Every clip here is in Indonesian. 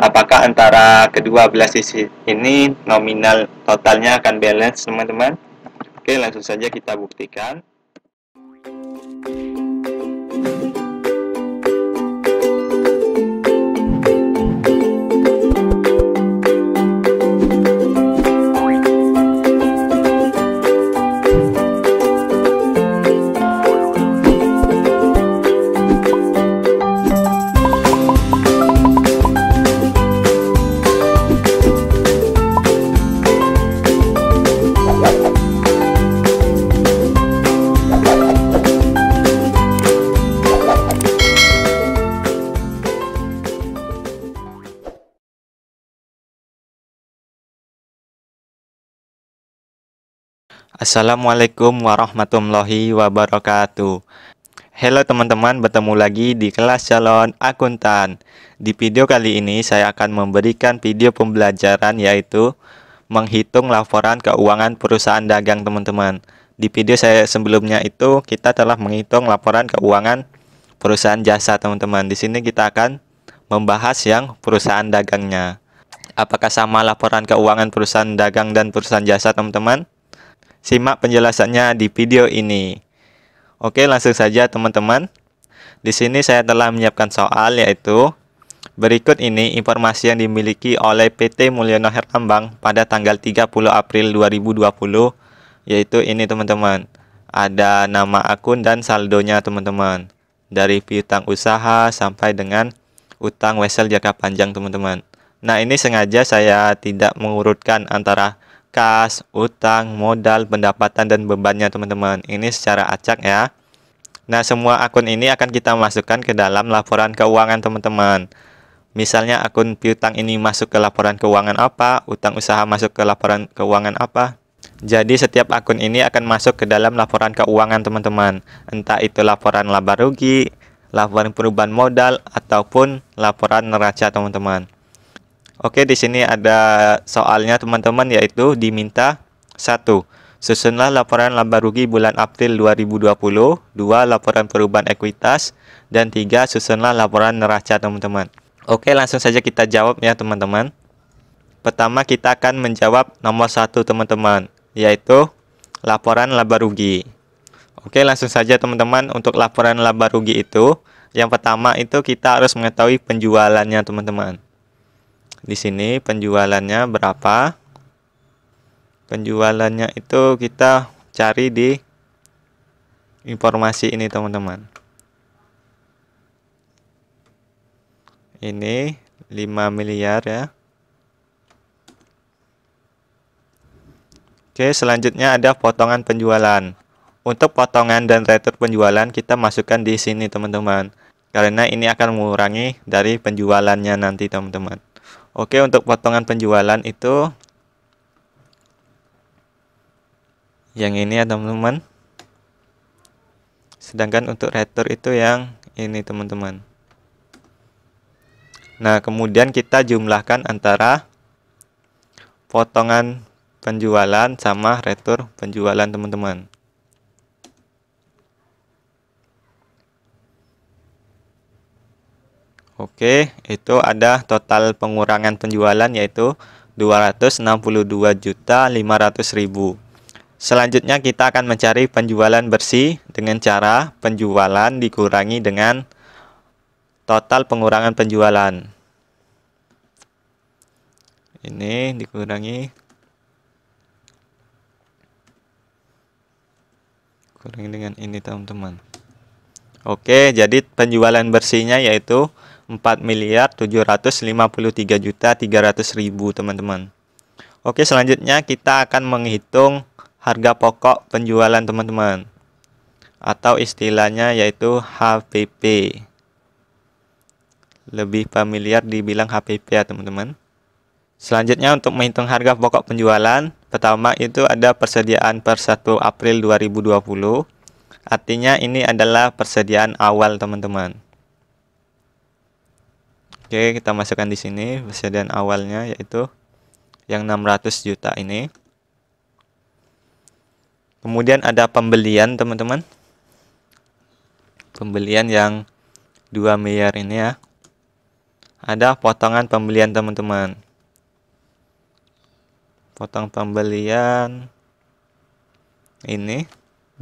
apakah antara kedua belah sisi ini nominal totalnya akan balance teman-teman oke langsung saja kita buktikan Assalamualaikum warahmatullahi wabarakatuh. Halo teman-teman, bertemu lagi di kelas calon akuntan. Di video kali ini saya akan memberikan video pembelajaran yaitu menghitung laporan keuangan perusahaan dagang teman-teman. Di video saya sebelumnya itu kita telah menghitung laporan keuangan perusahaan jasa teman-teman. Di sini kita akan membahas yang perusahaan dagangnya. Apakah sama laporan keuangan perusahaan dagang dan perusahaan jasa teman-teman? Simak penjelasannya di video ini. Oke, langsung saja teman-teman. Di sini saya telah menyiapkan soal yaitu berikut ini informasi yang dimiliki oleh PT Mulyono Herlambang pada tanggal 30 April 2020 yaitu ini teman-teman. Ada nama akun dan saldonya teman-teman. Dari piutang usaha sampai dengan utang wesel jangka panjang teman-teman. Nah, ini sengaja saya tidak mengurutkan antara kas, utang, modal, pendapatan, dan bebannya teman-teman. Ini secara acak ya. Nah, semua akun ini akan kita masukkan ke dalam laporan keuangan teman-teman. Misalnya akun piutang ini masuk ke laporan keuangan apa, utang usaha masuk ke laporan keuangan apa. Jadi setiap akun ini akan masuk ke dalam laporan keuangan teman-teman. Entah itu laporan laba rugi, laporan perubahan modal, ataupun laporan neraca teman-teman. Oke, di sini ada soalnya teman-teman yaitu diminta satu Susunlah laporan laba rugi bulan April 2020, dua laporan perubahan ekuitas dan tiga susunlah laporan neraca teman-teman. Oke, langsung saja kita jawab ya teman-teman. Pertama kita akan menjawab nomor satu teman-teman, yaitu laporan laba rugi. Oke, langsung saja teman-teman untuk laporan laba rugi itu, yang pertama itu kita harus mengetahui penjualannya teman-teman di sini penjualannya berapa penjualannya itu kita cari di informasi ini teman-teman ini 5 miliar ya Oke selanjutnya ada potongan penjualan untuk potongan dan retur penjualan kita masukkan di sini teman-teman karena ini akan mengurangi dari penjualannya nanti teman-teman Oke, untuk potongan penjualan itu yang ini ya teman-teman. Sedangkan untuk retur itu yang ini teman-teman. Nah, kemudian kita jumlahkan antara potongan penjualan sama retur penjualan teman-teman. Oke, itu ada total pengurangan penjualan yaitu 262.500.000. Selanjutnya kita akan mencari penjualan bersih dengan cara penjualan dikurangi dengan total pengurangan penjualan. Ini dikurangi kurangi dengan ini teman-teman. Oke, jadi penjualan bersihnya yaitu 4 miliar 753 juta 300 ribu teman-teman Oke selanjutnya kita akan menghitung harga pokok penjualan teman-teman atau istilahnya yaitu HPP lebih familiar dibilang HPP ya teman-teman selanjutnya untuk menghitung harga pokok penjualan pertama itu ada persediaan per 1 April 2020 artinya ini adalah persediaan awal teman-teman Oke, kita masukkan di sini persediaan awalnya yaitu yang 600 juta ini. Kemudian ada pembelian, teman-teman. Pembelian yang 2 miliar ini ya. Ada potongan pembelian, teman-teman. Potong pembelian ini.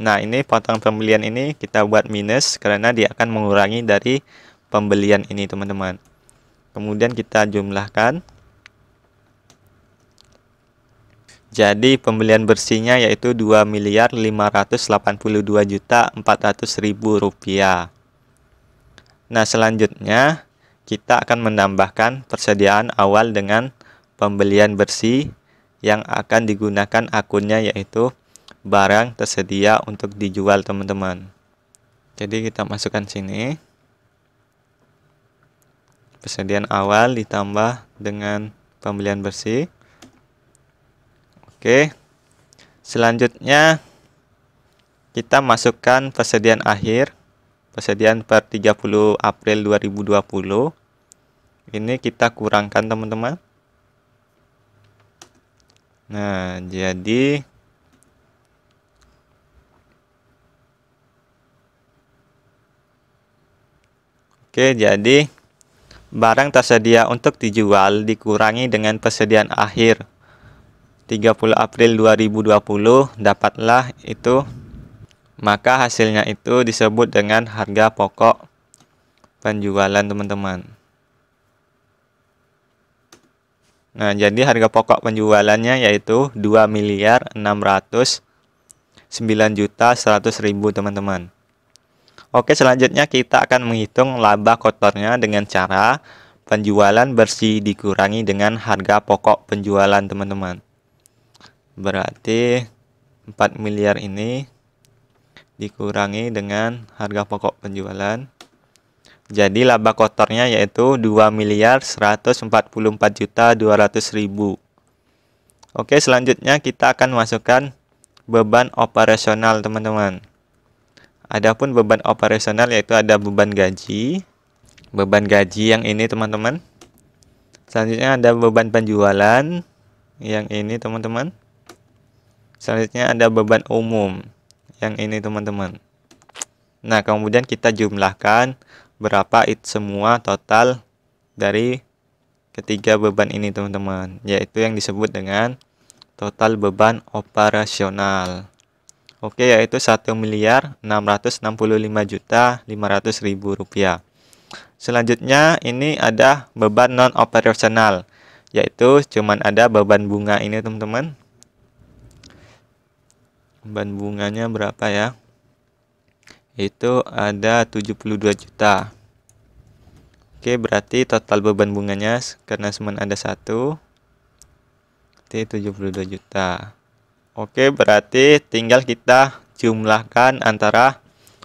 Nah, ini potong pembelian ini kita buat minus karena dia akan mengurangi dari pembelian ini, teman-teman kemudian kita jumlahkan jadi pembelian bersihnya yaitu 2 miliar 582 juta 400 ribu rupiah nah selanjutnya kita akan menambahkan persediaan awal dengan pembelian bersih yang akan digunakan akunnya yaitu barang tersedia untuk dijual teman-teman jadi kita masukkan sini persediaan awal ditambah dengan pembelian bersih. Oke. Selanjutnya kita masukkan persediaan akhir, persediaan per 30 April 2020. Ini kita kurangkan teman-teman. Nah, jadi Oke, jadi Barang tersedia untuk dijual dikurangi dengan persediaan akhir. 30 April 2020 dapatlah itu maka hasilnya itu disebut dengan harga pokok penjualan teman-teman. Nah, jadi harga pokok penjualannya yaitu 2 miliar 609 juta 100 ribu teman-teman. Oke, selanjutnya kita akan menghitung laba kotornya dengan cara penjualan bersih dikurangi dengan harga pokok penjualan, teman-teman. Berarti 4 miliar ini dikurangi dengan harga pokok penjualan. Jadi laba kotornya yaitu 2 miliar 144 juta 200 ribu. Oke, selanjutnya kita akan masukkan beban operasional, teman-teman. Adapun beban operasional yaitu ada beban gaji, beban gaji yang ini teman-teman. Selanjutnya ada beban penjualan yang ini teman-teman. Selanjutnya ada beban umum yang ini teman-teman. Nah, kemudian kita jumlahkan berapa itu semua total dari ketiga beban ini teman-teman, yaitu yang disebut dengan total beban operasional. Oke, yaitu 1 miliar 665 juta 500 ribu rupiah. Selanjutnya ini ada beban non operasional, yaitu cuman ada beban bunga ini teman-teman. Beban bunganya berapa ya? Itu ada 72 juta. Oke, berarti total beban bunganya karena cuma ada satu, itu 72 juta. Oke, berarti tinggal kita jumlahkan antara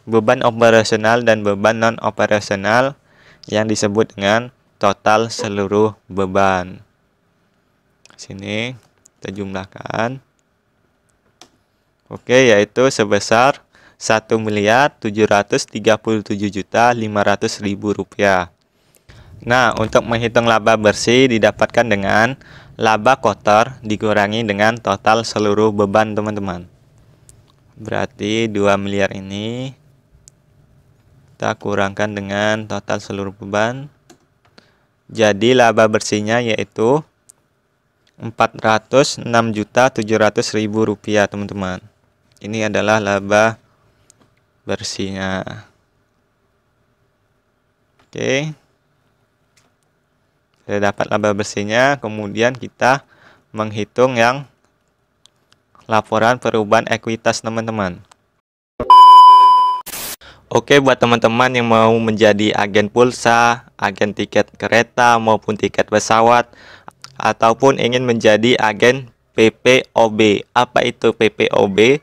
beban operasional dan beban non-operasional yang disebut dengan total seluruh beban. Sini kita jumlahkan. Oke, yaitu sebesar 1 miliar 737 juta 500 ribu rupiah. Nah, untuk menghitung laba bersih didapatkan dengan laba kotor dikurangi dengan total seluruh beban teman-teman berarti 2 miliar ini kita kurangkan dengan total seluruh beban jadi laba bersihnya yaitu 406 juta 700 ribu rupiah teman-teman ini adalah laba bersihnya oke okay sudah dapat laba bersihnya kemudian kita menghitung yang laporan perubahan ekuitas teman-teman Oke buat teman-teman yang mau menjadi agen pulsa, agen tiket kereta maupun tiket pesawat ataupun ingin menjadi agen PPOB. Apa itu PPOB?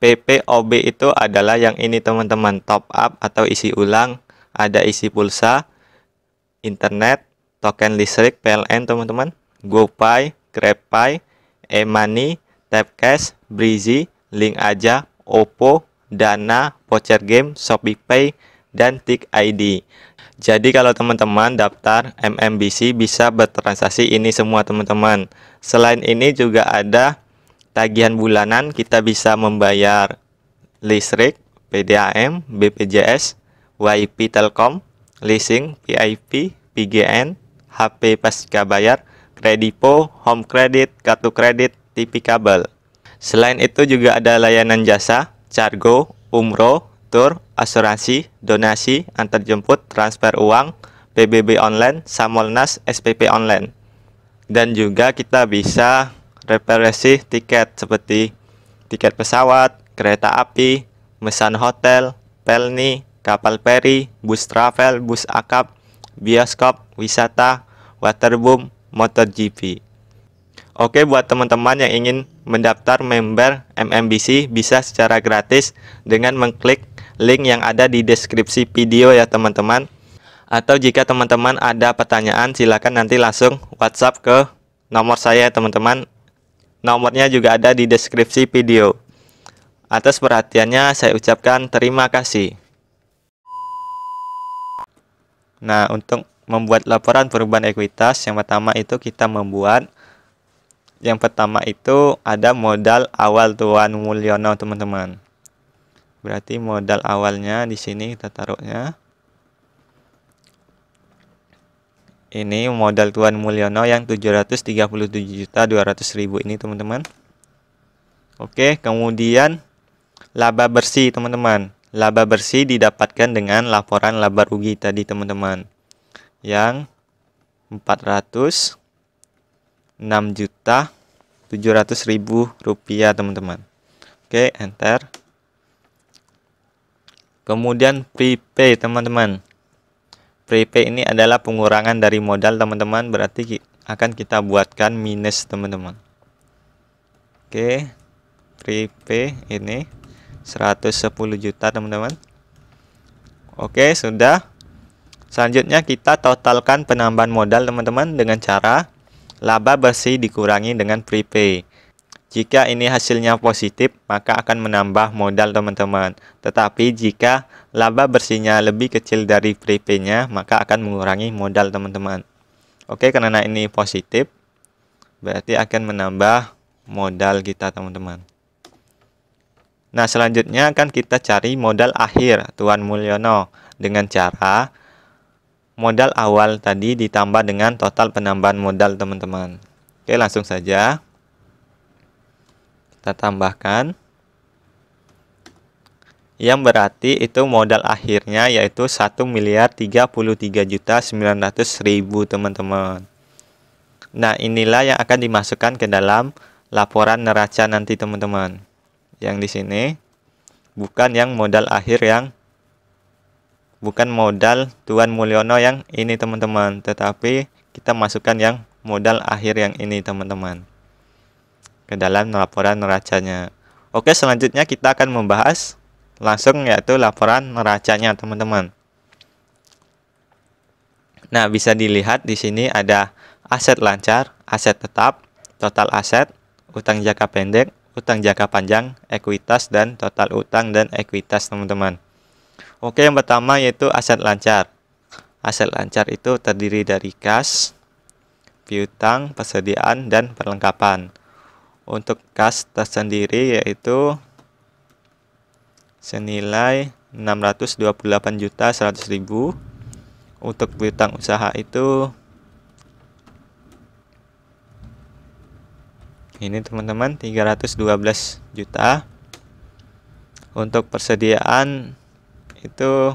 PPOB itu adalah yang ini teman-teman, top up atau isi ulang, ada isi pulsa, internet, token listrik PLN teman-teman, GoPay, GrabPay, eMoney, Tapcash, Breezy, Link Aja, Oppo, Dana, Voucher Game, ShopeePay, dan Tik ID. Jadi kalau teman-teman daftar MMBC bisa bertransaksi ini semua teman-teman. Selain ini juga ada tagihan bulanan kita bisa membayar listrik, PDAM, BPJS, YP Telkom, leasing, PIP, PGN, HP pasca bayar, kredipo, home credit, kartu kredit, TV kabel. Selain itu juga ada layanan jasa, cargo, umroh, tur, asuransi, donasi, antarjemput, transfer uang, PBB online, Samolnas, SPP online. Dan juga kita bisa referensi tiket seperti tiket pesawat, kereta api, mesan hotel, pelni, kapal peri, bus travel, bus akap, bioskop, wisata, waterboom, MotoGP. Oke buat teman-teman yang ingin mendaftar member MMBC bisa secara gratis dengan mengklik link yang ada di deskripsi video ya teman-teman. Atau jika teman-teman ada pertanyaan silakan nanti langsung WhatsApp ke nomor saya teman-teman. Nomornya juga ada di deskripsi video. Atas perhatiannya saya ucapkan terima kasih. Nah, untuk membuat laporan perubahan ekuitas, yang pertama itu kita membuat yang pertama itu ada modal awal Tuan Mulyono, teman-teman. Berarti modal awalnya di sini kita taruhnya. Ini modal Tuan Mulyono yang 737.200.000 ini, teman-teman. Oke, kemudian laba bersih, teman-teman laba bersih didapatkan dengan laporan laba rugi tadi teman-teman yang 406 juta 700 ribu rupiah teman-teman oke enter kemudian prepay teman-teman prepay ini adalah pengurangan dari modal teman-teman berarti akan kita buatkan minus teman-teman oke prepay ini 110 juta teman-teman Oke sudah selanjutnya kita totalkan penambahan modal teman-teman dengan cara laba bersih dikurangi dengan prepay jika ini hasilnya positif maka akan menambah modal teman-teman tetapi jika laba bersihnya lebih kecil dari prepaynya maka akan mengurangi modal teman-teman Oke karena ini positif berarti akan menambah modal kita teman-teman Nah, selanjutnya akan kita cari modal akhir Tuan Mulyono dengan cara modal awal tadi ditambah dengan total penambahan modal teman-teman. Oke, langsung saja kita tambahkan yang berarti itu modal akhirnya yaitu 1 miliar 33 juta 900 ribu teman-teman. Nah, inilah yang akan dimasukkan ke dalam laporan neraca nanti teman-teman yang di sini bukan yang modal akhir yang bukan modal Tuan Mulyono yang ini teman-teman tetapi kita masukkan yang modal akhir yang ini teman-teman ke dalam laporan neracanya oke selanjutnya kita akan membahas langsung yaitu laporan neracanya teman-teman nah bisa dilihat di sini ada aset lancar aset tetap total aset utang jangka pendek utang jangka panjang, ekuitas, dan total utang dan ekuitas teman-teman. Oke, yang pertama yaitu aset lancar. Aset lancar itu terdiri dari kas, piutang, persediaan, dan perlengkapan. Untuk kas tersendiri yaitu senilai 628.100.000. Untuk piutang usaha itu ini teman-teman 312 juta untuk persediaan itu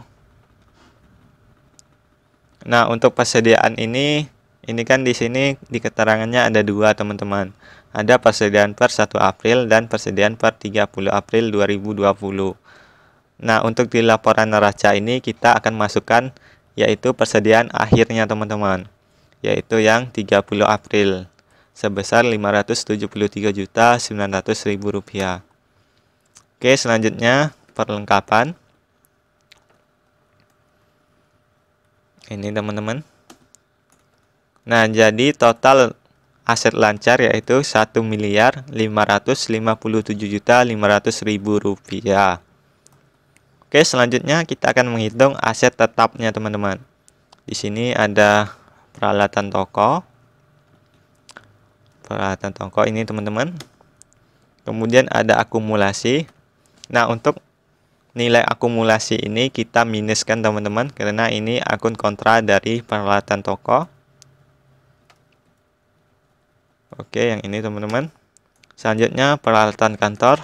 nah untuk persediaan ini ini kan di sini di keterangannya ada dua teman-teman ada persediaan per 1 April dan persediaan per 30 April 2020 nah untuk di laporan neraca ini kita akan masukkan yaitu persediaan akhirnya teman-teman yaitu yang 30 April sebesar 573.900.000 rupiah. Oke, selanjutnya perlengkapan. Ini teman-teman. Nah, jadi total aset lancar yaitu 1 miliar 557 juta rupiah. Oke, selanjutnya kita akan menghitung aset tetapnya teman-teman. Di sini ada peralatan toko, peralatan toko ini teman-teman kemudian ada akumulasi nah untuk nilai akumulasi ini kita minuskan teman-teman karena ini akun kontra dari peralatan toko oke yang ini teman-teman selanjutnya peralatan kantor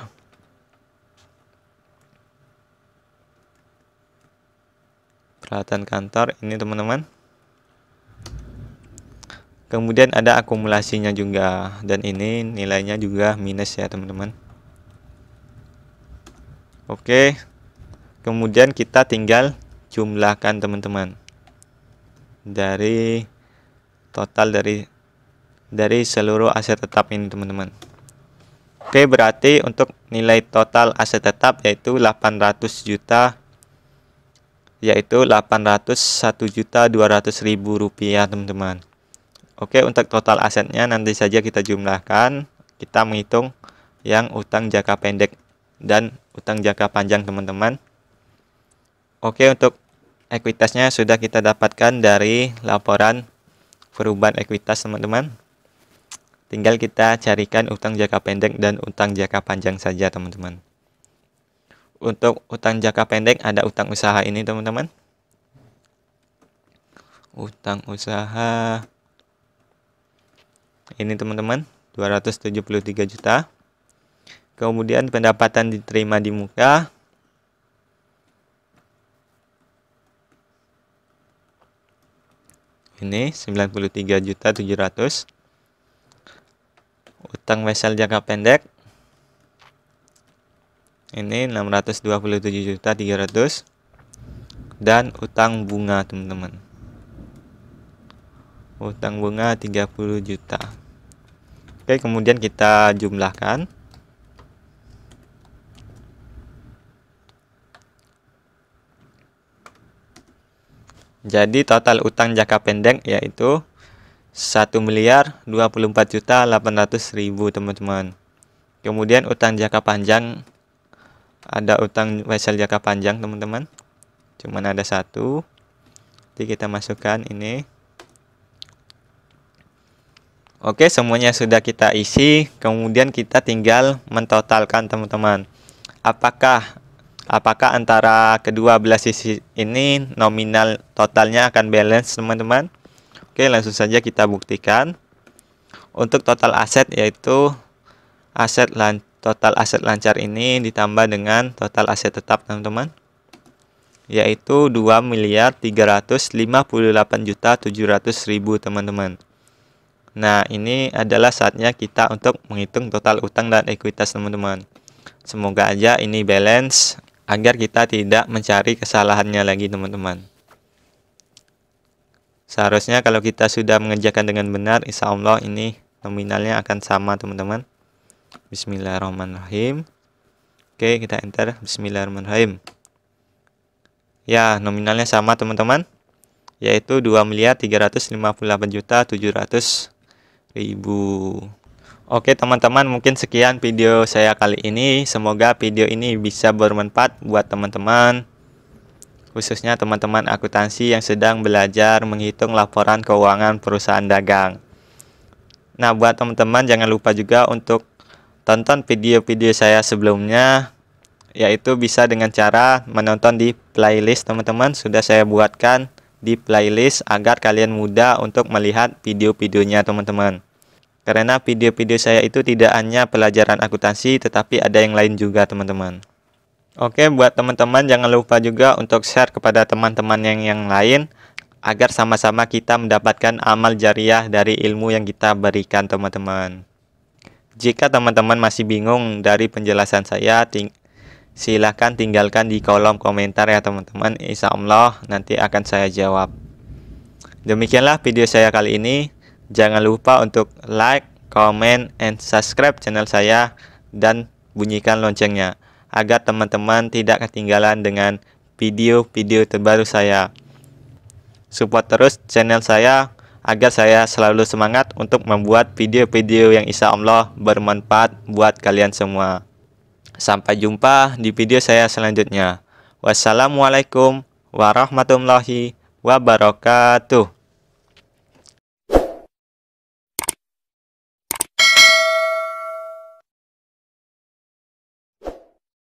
peralatan kantor ini teman-teman kemudian ada akumulasinya juga dan ini nilainya juga minus ya teman-teman oke kemudian kita tinggal jumlahkan teman-teman dari total dari dari seluruh aset tetap ini teman-teman Oke berarti untuk nilai total aset tetap yaitu 800 juta yaitu 801 juta 200 ribu rupiah teman-teman Oke, untuk total asetnya nanti saja kita jumlahkan. Kita menghitung yang utang jangka pendek dan utang jangka panjang, teman-teman. Oke, untuk ekuitasnya sudah kita dapatkan dari laporan perubahan ekuitas, teman-teman. Tinggal kita carikan utang jangka pendek dan utang jangka panjang saja, teman-teman. Untuk utang jangka pendek ada utang usaha ini, teman-teman. Utang usaha ini teman-teman, 273 juta. Kemudian pendapatan diterima di muka ini juta 93 700 utang wesel jangka pendek ini juta 627 300 dan utang bunga teman-teman utang bunga 30 juta oke kemudian kita jumlahkan Jadi total utang jangka pendek yaitu 1 miliar 24 juta 800 ribu teman-teman. Kemudian utang jangka panjang ada utang wesel jangka panjang teman-teman. Cuman ada satu. Jadi kita masukkan ini Oke, semuanya sudah kita isi. Kemudian kita tinggal mentotalkan teman-teman. Apakah apakah antara kedua belas sisi ini nominal totalnya akan balance teman-teman? Oke, langsung saja kita buktikan. Untuk total aset yaitu aset lan total aset lancar ini ditambah dengan total aset tetap teman-teman yaitu 2 miliar 358 juta 700 ribu teman-teman. Nah, ini adalah saatnya kita untuk menghitung total utang dan ekuitas teman-teman. Semoga aja ini balance agar kita tidak mencari kesalahannya lagi teman-teman. Seharusnya kalau kita sudah mengerjakan dengan benar, insya Allah ini nominalnya akan sama teman-teman. Bismillahirrahmanirrahim. Oke, kita enter. Bismillahirrahmanirrahim. Ya, nominalnya sama teman-teman, yaitu 2 miliar 358 juta 700 ribu Oke teman-teman mungkin sekian video saya kali ini semoga video ini bisa bermanfaat buat teman-teman khususnya teman-teman akuntansi yang sedang belajar menghitung laporan keuangan perusahaan dagang Nah buat teman-teman jangan lupa juga untuk tonton video-video saya sebelumnya yaitu bisa dengan cara menonton di playlist teman-teman sudah saya buatkan di playlist agar kalian mudah untuk melihat video-videonya teman-teman. Karena video-video saya itu tidak hanya pelajaran akuntansi tetapi ada yang lain juga teman-teman. Oke, buat teman-teman jangan lupa juga untuk share kepada teman-teman yang yang lain agar sama-sama kita mendapatkan amal jariah dari ilmu yang kita berikan teman-teman. Jika teman-teman masih bingung dari penjelasan saya, ting silahkan tinggalkan di kolom komentar ya teman-teman Insya Allah nanti akan saya jawab demikianlah video saya kali ini jangan lupa untuk like, comment, and subscribe channel saya dan bunyikan loncengnya agar teman-teman tidak ketinggalan dengan video-video terbaru saya support terus channel saya agar saya selalu semangat untuk membuat video-video yang insya Allah bermanfaat buat kalian semua. Sampai jumpa di video saya selanjutnya. Wassalamualaikum warahmatullahi wabarakatuh.